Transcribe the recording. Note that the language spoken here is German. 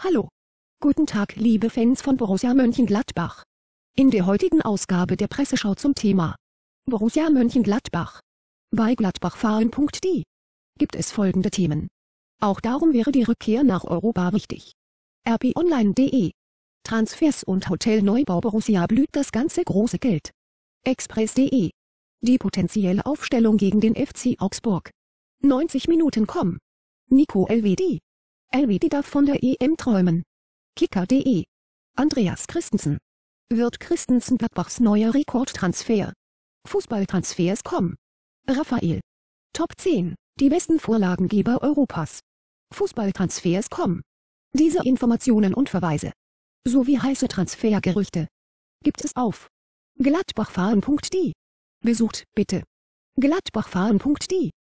Hallo. Guten Tag, liebe Fans von Borussia Mönchengladbach. In der heutigen Ausgabe der Presseschau zum Thema Borussia Mönchengladbach. Bei gladbachfahren.de gibt es folgende Themen. Auch darum wäre die Rückkehr nach Europa wichtig. rponline.de Transfers und Hotelneubau Borussia blüht das ganze große Geld. Express.de Die potenzielle Aufstellung gegen den FC Augsburg. 90 Minuten kommen. Nico LWD Elvi darf von der EM träumen. Kicker.de Andreas Christensen wird Christensen Gladbachs neuer Rekordtransfer. Fußballtransfers.com Raphael Top 10 Die besten Vorlagengeber Europas. Fußballtransfers.com Diese Informationen und Verweise sowie heiße Transfergerüchte gibt es auf gladbachfahren.de. Besucht bitte gladbachfahren.de